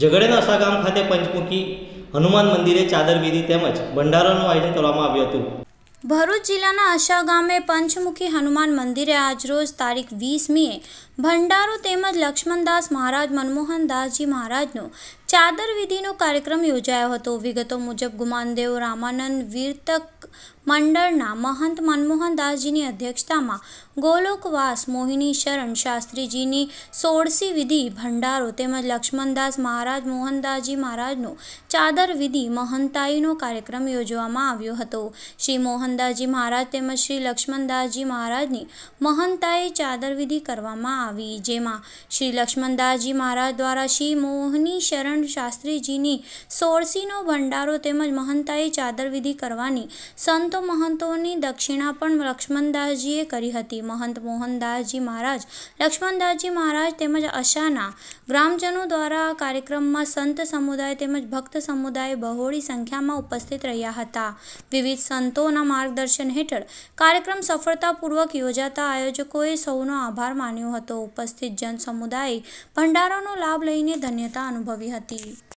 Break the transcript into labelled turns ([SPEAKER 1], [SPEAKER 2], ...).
[SPEAKER 1] ઝઘડેના સાગામ ખાતે પંચમુખી હનુમાન મંદિરે ચાદર વિધિ તેમજ ભંડારાનું આયોજન કરવામાં આવ્યું હતું ભરૂચ જિલ્લાના આશા ગામે પંચમુખી હનુમાન મંદિરે આજરોજ તારીખ વીસમીએ ભંડારો તેમજ લક્ષ્મણદાસ મહારાજ મનમોહનદાસજી મહારાજનો ચાદર વિધિનો કાર્યક્રમ યોજાયો હતો વિગતો મુજબ ગુમાનદેવ રામાનંદ વીરતક મંડળના મહંત મનમોહનદાસજીની અધ્યક્ષતામાં ગોલોકવાસ મોહિની શરણ શાસ્ત્રીજીની સોળસી વિધિ ભંડારો તેમજ લક્ષ્મણદાસ મહારાજ મોહનદાસજી મહારાજનો ચાદર વિધિ મહંતાઈનો કાર્યક્રમ યોજવામાં આવ્યો હતો શ્રી મોહનદાસજી મહારાજ તેમજ શ્રી લક્ષ્મણદાસજી મહારાજની મહંતાઈ ચાદર વિધિ કરવામાં આવી જેમાં શ્રી લક્ષ્મણદાસજી મહારાજ દ્વારા શ્રી મોહની શરણ શાસ્ત્રીજીની સોળસીનો ભંડારો તેમજ મહંતાઈ ચાદર વિધિ કરવાની સંતો મહંતોની દક્ષિણા પણ લક્ષ્મણદાસજીએ કરી હતી મહંત મોહનદાસજી મહારાજ લક્ષ્મણદાસજી મહારાજ તેમજ અશાના ગ્રામજનો દ્વારા આ કાર્યક્રમમાં સંત સમુદાય તેમજ ભક્ત સમુદાય બહોળી સંખ્યામાં ઉપસ્થિત રહ્યા હતા વિવિધ સંતોના માર્ગદર્શન હેઠળ કાર્યક્રમ સફળતાપૂર્વક યોજાતા આયોજકોએ સૌનો આભાર માન્યો હતો ઉપસ્થિત જન જનસમુદાય ભંડારોનો લાભ લઈને ધન્યતા અનુભવી હતી